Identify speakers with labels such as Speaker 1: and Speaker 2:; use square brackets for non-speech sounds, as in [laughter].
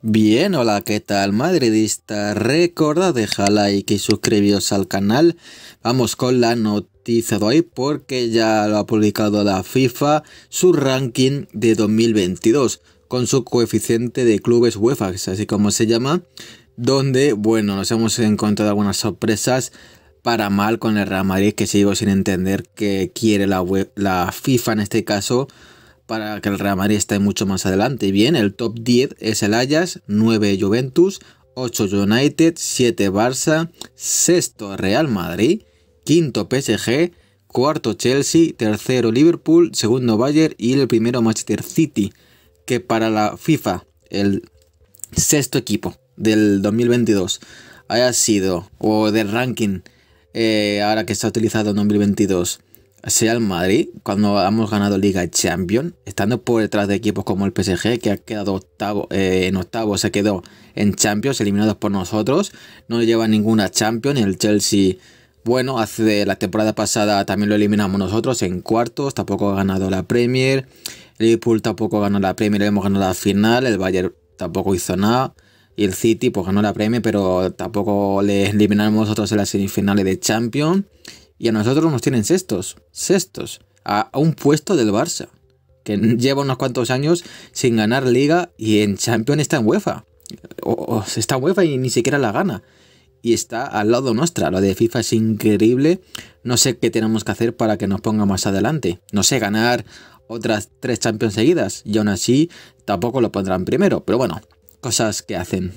Speaker 1: Bien, hola, ¿qué tal madridista? Recordad dejar like y suscribiros al canal. Vamos con la noticia de hoy porque ya lo ha publicado la FIFA su ranking de 2022 con su coeficiente de clubes UEFA, así como se llama, donde, bueno, nos hemos encontrado algunas sorpresas para mal con el Real Madrid que sigo sin entender que quiere la FIFA en este caso para que el Real Madrid esté mucho más adelante. Y bien, el top 10 es el Ajax, 9 Juventus, 8 United, 7 Barça, 6 Real Madrid, 5 PSG, 4 Chelsea, 3 Liverpool, 2 Bayern y el primero Manchester City, que para la FIFA, el sexto equipo del 2022 haya sido, o del ranking eh, ahora que está utilizado en 2022, sea el Madrid, cuando hemos ganado Liga Champions, estando por detrás de equipos como el PSG, que ha quedado octavo, eh, en octavo, se quedó en Champions, eliminados por nosotros, no lleva ninguna Champions, el Chelsea, bueno, hace la temporada pasada también lo eliminamos nosotros en cuartos, tampoco ha ganado la Premier, Liverpool tampoco ganó la Premier, hemos ganado la final, el Bayern tampoco hizo nada, y el City pues ganó la Premier, pero tampoco le eliminamos nosotros en las semifinales de Champions. Y a nosotros nos tienen sextos, sextos, a, un puesto del Barça, que [laughs] lleva unos cuantos años sin ganar liga y en Champions está en UEFA. O, o está en UEFA y ni siquiera la gana. Y está al lado nuestra. Lo de FIFA es increíble. No sé qué tenemos que hacer para que nos ponga más adelante. No sé, ganar otras tres Champions seguidas. Y aún así, tampoco lo pondrán primero. Pero bueno, cosas que hacen.